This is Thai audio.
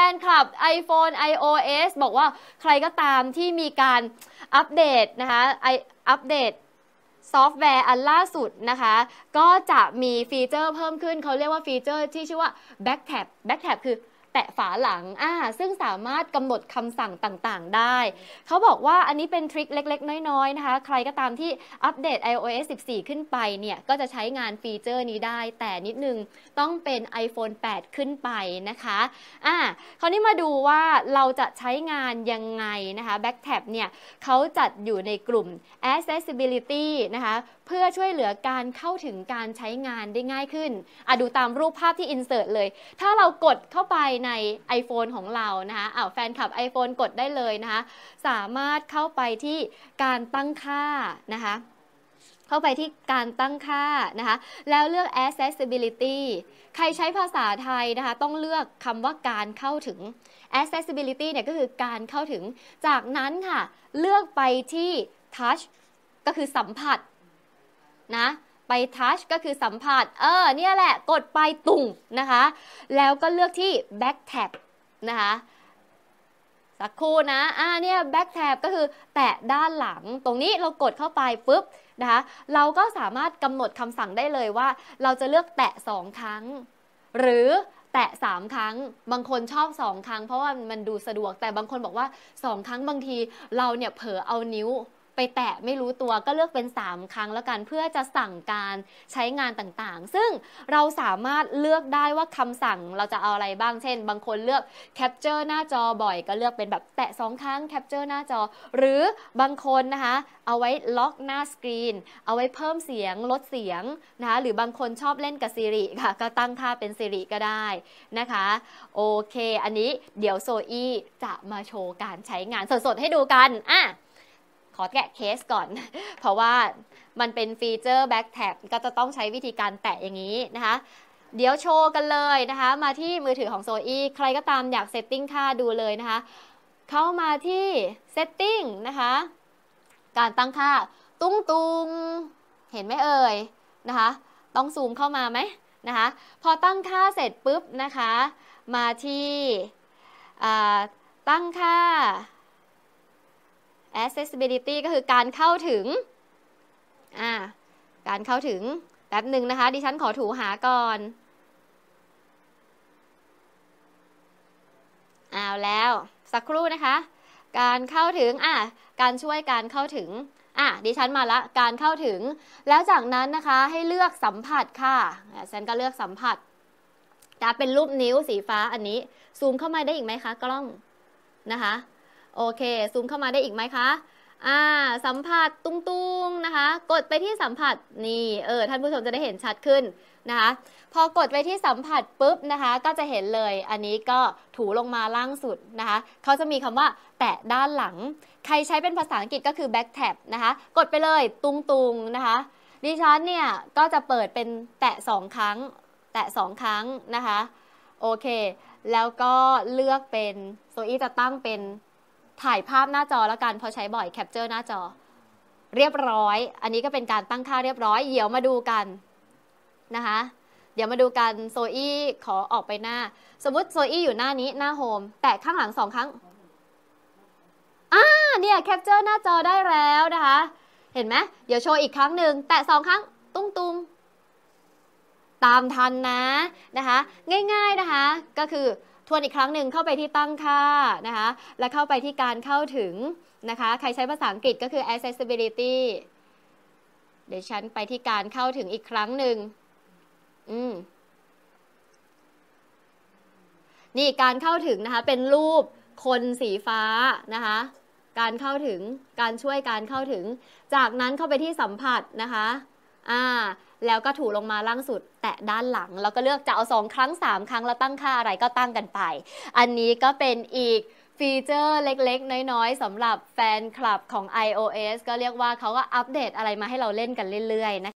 แฟนคลับ iPhone iOS บอกว่าใครก็ตามที่มีการอัปเดตนะคะอัปเดตซอฟต์แวร์อันล่าสุดนะคะ ก็จะมีฟีเจอร์เพิ่มขึ้นเขาเรียกว่าฟีเจอร์ที่ชื่อว่า Backtab Backtab คือแปะฝาหลังอ่าซึ่งสามารถกำหนดคำสั่งต่างๆ ได้ เขาบอกว่าอันนี้เป็นทริคเล็ก ๆ น้อย ๆ นะคะ ใครก็ตามที่อัปเดต iOS 14 ขึ้นไปเนี่ย ก็จะใช้งานฟีเจอร์นี้ได้ แต่นิดนึงต้องเป็น iPhone 8 ขึ้นไปนะคะอ่าคราวนี้มาดูว่าเราจะใช้งานยังไงนะคะ Backtab เนี่ยเขาจัดอยู่ในกลุ่ม accessibility นะคะเพื่อช่วยเหลือการเข้าถึงการใช้งานได้ง่ายขึ้นอ่ะดูตามรูปภาพที่อินเสิร์ตเลย ถ้าเรากดเข้าไปใน iPhone ของเรานะคะอ่าแฟนคลับ iPhone กดได้เลยนะคะสามารถเข้าไปที่การตั้งค่านะคะ เข้าไปที่การตั้งค่านะคะ แล้วเลือก accessibility ใครใช้ภาษาไทยนะคะต้องเลือกคำว่าการเข้าถึง accessibility เนี่ยก็คือการเข้าถึง จากนั้นค่ะเลือกไปที่ touch ก็คือสัมผัสนะไปทัชก็คือสัมผัสเออเนี่ยแหละ กดไปตุ่งนะคะแล้วก็เลือกที่ back tab นะคะสักครู่นะอ่าเนี่ย back tab ก็คือแตะด้านหลัง ตรงนี้เรากดเข้าไปปุ๊บนะคะเราก็สามารถกำหนดคำสั่งได้เลยว่าเราจะเลือกแตะ2ครั้ง หรือแตะ3ครั้ง บางคนชอบ2ครั้งเพราะว่ามันดูสะดวกแต่บางคนบอกว่า 2 ครั้งบางทีเราเนี่ยเผลอเอานิ้วไปแตะไม่รู้ตัวก็เลือกเป็น 3 ครั้งแล้วกันเพื่อจะสั่งการใช้งานต่างๆ ซึ่งเราสามารถเลือกได้ว่าคำสั่งเราจะเอาอะไรบ้างเช่น บางคนเลือกแคปเจอร์หน้าจอบ่อย ก็เลือกเป็นแบบแตะ 2 ครั้งแคปเจอร์หน้าจอหรือบางคนนะคะเอาไว้ ล็อกหน้าสกรีนเอาไว้เพิ่มเสียงลดเสียงนะคะหรือบางคนชอบเล่นกับ Siri ค่ะก็ตั้งค่าเป็น Siri ก็ได้นะคะโอเคอันนี้เดี๋ยวโซอี้จะมาโชว์การใช้งานสดๆให้ดูกันอ่ะขอแกะเคสก่อน เพราะว่ามันเป็นฟีเจอร์แบ็กแท็กก็จะต้องใช้วิธีการแตะอย่างนี้นะคะเดี๋ยวโชว์กันเลย นะคะมาที่มือถือของโซอีใครก็ตามอยากเซตติ้งค่าดูเลยนะคะ เข้ามาที่เซตติ้งนะคะการตั้งค่าตุ้งตุงเห็นไหมเอ่ยนะคะต้องซูมเข้ามาไหมนะคะ พอตั้งค่าเสร็จปุ๊บนะคะมาที่ตั้งค่า accessibility ก็คือการเข้าถึง อ่า การเข้าถึงแป๊บหนึ่งนะคะ ดิฉันขอถูหาก่อนเอาแล้วสักครู่นะคะ การเข้าถึง อ่า การช่วยการเข้าถึง อ่ะดิฉันมาละ การเข้าถึง แล้วจากนั้นนะคะให้เลือกสัมผัสค่ะฉันก็เลือกสัมผัสจะเป็นรูปนิ้วสีฟ้าอันนี้ ซูมเข้ามาได้อีกไหมคะ กล้องนะคะโอเค ซูมเข้ามาได้อีกไหมคะ อ่า สัมผัสตุ้งๆนะคะ กดไปที่สัมผัสนี่ เออ ท่านผู้ชมจะได้เห็นชัดขึ้นนะคะ พอกดไปที่สัมผัสปุ๊บนะคะ ก็จะเห็นเลย อันนี้ก็ถูลงมาล่างสุดนะคะเขาจะมีคำว่าแตะด้านหลัง ใครใช้เป็นภาษาอังกฤษก็คือ back t a p นะคะ กดไปเลย ตุงตๆนะคะ ดิฉันเนี่ย ก็จะเปิดเป็นแตะ2ครั้ง แตะ2ครั้งนะคะ โอเค แล้วก็เลือกเป็นโซอี้จะตั้งเป็นถ่ายภาพหน้าจอแล้วกันพอใช้บ่อยแคปเจอร์หน้าจอเรียบร้อย อันนี้ก็เป็นการตั้งค่าเรียบร้อยเดี๋ยวมาดูกันนะคะเดี๋ยวมาดูกันโซอี้ขอออกไปหน้า สมมติโซอี้อยู่หน้านี้หน้าโฮมแต่ข้างหลังสองครั้งอ่าเนี่ยแคปเจอร์หน้าจอได้แล้วนะคะเห็นไหมเดี๋ยวโชว์อีกครั้งหนึ่งแต่สองครั้งตุ้งตุ้งตามทันนะนะคะง่ายๆนะคะก็คือทวนอีกครั้งหนึ่งเข้าไปที่ตั้งค่านะคะ และเข้าไปที่การเข้าถึงนะคะใครใช้ภาษาอังกฤษก็คือ accessibility เดี๋ยวฉันไปที่การเข้าถึงอีกครั้งหนึ่งอืม นี่การเข้าถึงนะคะ เป็นรูปคนสีฟ้านะคะ การเข้าถึงการช่วยการเข้าถึง จากนั้นเข้าไปที่สัมผัสนะคะอ่าแล้วก็ถูลงมาล่างสุดแตะด้านหลัง แล้วก็เลือกจะเอา 2 ครั้ง 3 ครั้งแล้วตั้งค่าอะไรก็ตั้งกันไป อันนี้ก็เป็นอีกฟีเจอร์เล็กๆน้อยๆสำหรับแฟนคลับของ iOS ก็เรียกว่าเขาก็อัปเดตอะไรมาให้เราเล่นกันเรื่อยๆนะคะ